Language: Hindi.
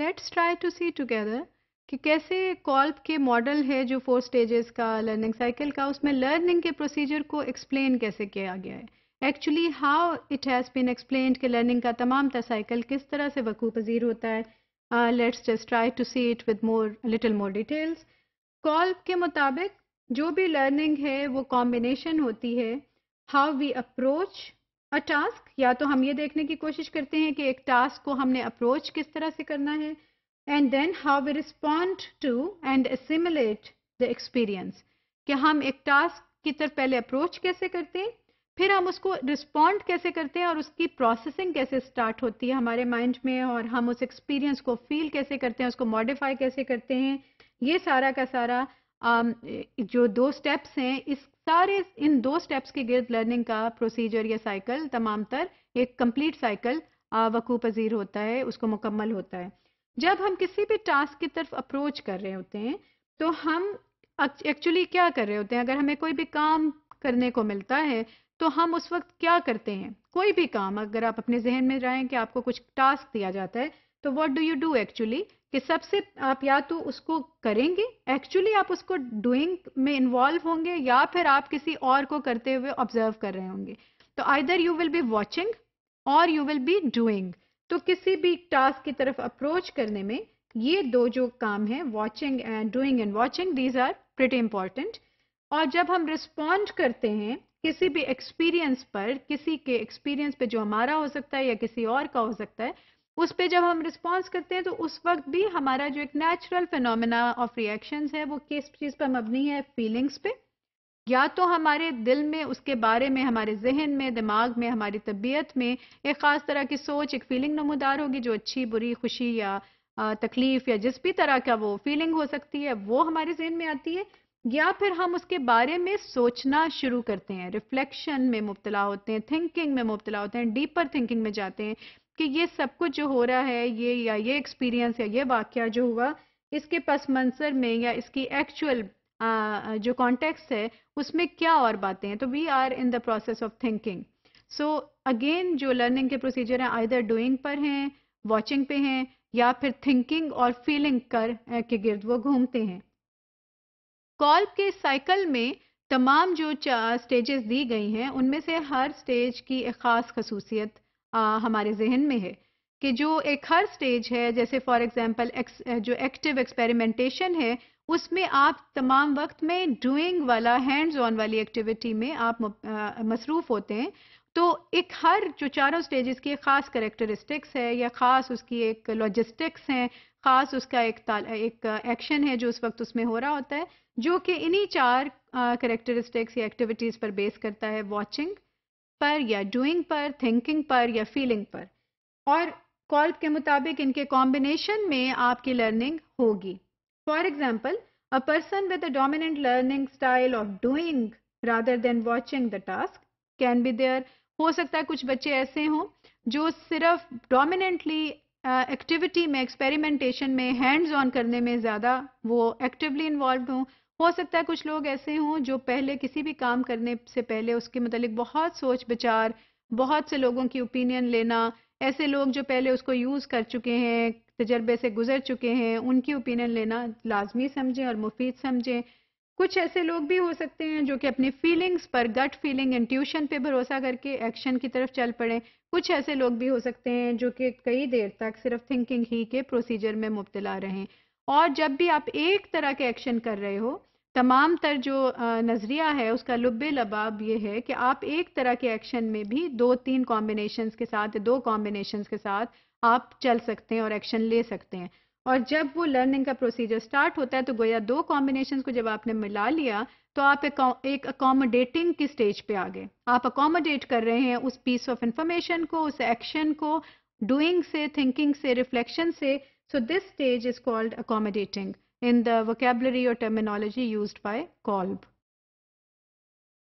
Let's try to see together कि कैसे कॉल्प के मॉडल है जो फोर स्टेजेस का लर्निंग साइकिल का उसमें लर्निंग के प्रोसीजर को एक्सप्लेन कैसे किया गया है actually how it has been explain कि लर्निंग का तमाम साइकिल किस तरह से वकू पजीर होता है let's just try to see it with more little more details Kolb के मुताबिक जो भी लर्निंग है वो कॉम्बिनेशन होती है how we approach a task या तो हम ये देखने की कोशिश करते हैं कि एक टास्क को हमने अप्रोच किस तरह से करना है and then how we respond to and assimilate the experience कि हम एक टास्क की तरफ पहले अप्रोच कैसे करते हैं फिर हम उसको रिस्पॉन्ड कैसे करते हैं और उसकी प्रोसेसिंग कैसे स्टार्ट होती है हमारे माइंड में और हम उस एक्सपीरियंस को फील कैसे करते हैं उसको मॉडिफाई कैसे करते हैं ये सारा का सारा Um, जो दो स्टेप्स हैं इस सारे इन दो स्टेप्स के गिर्द लर्निंग का प्रोसीजर या साइकिल तमाम तर एक कंप्लीट साइकिल वकू पजीर होता है उसको मुकम्मल होता है जब हम किसी भी टास्क की तरफ अप्रोच कर रहे होते हैं तो हम एक्चुअली क्या कर रहे होते हैं अगर हमें कोई भी काम करने को मिलता है तो हम उस वक्त क्या करते हैं कोई भी काम अगर आप अपने जहन में रहें कि आपको कुछ टास्क दिया जाता है तो what do you do actually कि सबसे आप या तो उसको करेंगे एक्चुअली आप उसको डूइंग में इन्वॉल्व होंगे या फिर आप किसी और को करते हुए ऑब्जर्व कर रहे होंगे तो either you will be watching और यू विल बी डूइंग तो किसी भी टास्क की तरफ अप्रोच करने में ये दो जो काम है watching and doing and watching these are pretty important और जब हम रिस्पॉन्ड करते हैं किसी भी एक्सपीरियंस पर किसी के एक्सपीरियंस पे जो हमारा हो सकता है या किसी और का हो सकता है उस पर जब हम रिस्पॉन्स करते हैं तो उस वक्त भी हमारा जो एक नेचुरल फिनोमिना ऑफ रिएक्शंस है वो किस चीज़ पर मबनी है फीलिंग्स पे या तो हमारे दिल में उसके बारे में हमारे जहन में दिमाग में हमारी तबीयत में एक ख़ास तरह की सोच एक फीलिंग नमदार होगी जो अच्छी बुरी खुशी या तकलीफ़ या जिस भी तरह का वो फीलिंग हो सकती है वो हमारे जहन में आती है या फिर हम उसके बारे में सोचना शुरू करते हैं रिफ्लेक्शन में मुबतला होते हैं थिंकिंग में मुबतला होते हैं डीपर थिंकिंग में जाते हैं कि ये सब कुछ जो हो रहा है ये या ये एक्सपीरियंस या ये वाक्य जो हुआ इसके पस मंसर में या इसकी एक्चुअल जो कॉन्टेक्स्ट है उसमें क्या और बातें हैं तो we are in the process of thinking so again जो लर्निंग के प्रोसीजर हैं आइधर डूइंग पर हैं वॉचिंग पे हैं या फिर थिंकिंग और फीलिंग कर के गिर्द वो घूमते हैं कॉल्प के साइकिल में तमाम जो स्टेजेस दी गई हैं उनमें से हर स्टेज की एक ख़ास खसूसियत हमारे जहन में है कि जो एक हर स्टेज है जैसे फॉर एग्ज़ाम्पल जो एक्टिव एक्सपेरिमेंटेशन है उसमें आप तमाम वक्त में डूइंग वाला हैंड्स ऑन वाली एक्टिविटी में आप मसरूफ़ होते हैं तो एक हर जो चारों स्टेजेस की एक ख़ास करेक्टरिस्टिक्स है या ख़ास उसकी एक लॉजिस्टिक्स हैं ख़ास उसका एक एक एक्शन है जो उस वक्त उसमें हो रहा होता है जो कि इन्हीं चार करेक्टरिस्टिक्स या एक्टिविटीज़ पर बेस करता है वॉचिंग पर या डूइंग पर थिंकिंग पर या फीलिंग पर और कॉल्प के मुताबिक इनके कॉम्बिनेशन में आपकी लर्निंग होगी for example a person with a dominant learning style of doing rather than watching the task can be there हो सकता है कुछ बच्चे ऐसे हों जो सिर्फ डोमिनेंटली एक्टिविटी uh, में एक्सपेरिमेंटेशन में हैंड्स ऑन करने में ज़्यादा वो एक्टिवली इन्वॉल्व हों हो सकता है कुछ लोग ऐसे हों जो पहले किसी भी काम करने से पहले उसके मतलब बहुत सोच विचार बहुत से लोगों की ओपिनियन लेना ऐसे लोग जो पहले उसको यूज़ कर चुके हैं तजर्बे से गुजर चुके हैं उनकी ओपिनियन लेना लाजमी समझें और मुफीद समझें कुछ ऐसे लोग भी हो सकते हैं जो कि अपनी फीलिंग्स पर गट फीलिंग इंट्यूशन पे भरोसा करके एक्शन की तरफ चल पड़े कुछ ऐसे लोग भी हो सकते हैं जो कि कई देर तक सिर्फ थिंकिंग ही के प्रोसीजर में मुबतला रहें और जब भी आप एक तरह के एक्शन कर रहे हो तमाम तर जो नज़रिया है उसका लुबे लबाब ये है कि आप एक तरह के एक्शन में भी दो तीन कॉम्बिनेशंस के साथ दो कॉम्बिनेशंस के साथ आप चल सकते हैं और एक्शन ले सकते हैं और जब वो लर्निंग का प्रोसीजर स्टार्ट होता है तो गोया दो कॉम्बिनेशन को जब आपने मिला लिया तो आप एक अकोमोडेटिंग की स्टेज पे आ गए आप अकोमोडेट कर रहे हैं उस पीस ऑफ इंफॉर्मेशन को उस एक्शन को डूइंग से थिंकिंग से रिफ्लेक्शन से So this stage is called accommodating in the vocabulary or terminology used by Kolb.